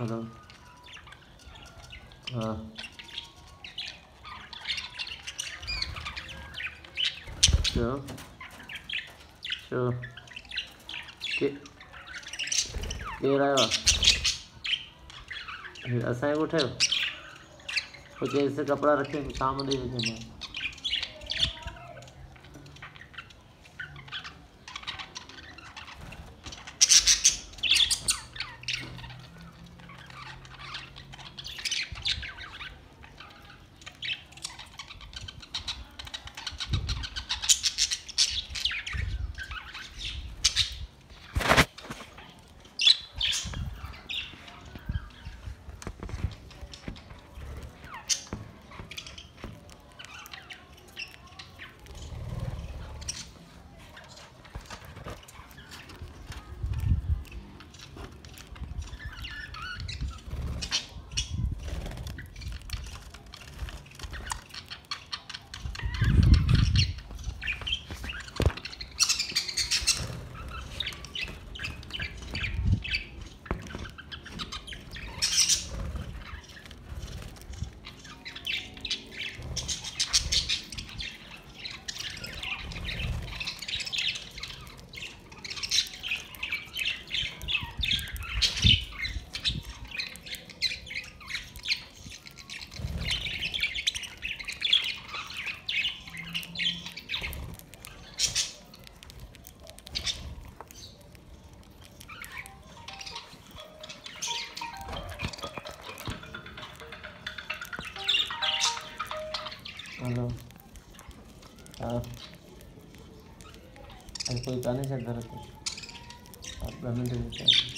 हलो हा चओ छो के केरु आयो आहे असांजे पुठियां पोइ केस हेलो आप हाँ। कोई कहने से गलत है आप गवर्नमेंट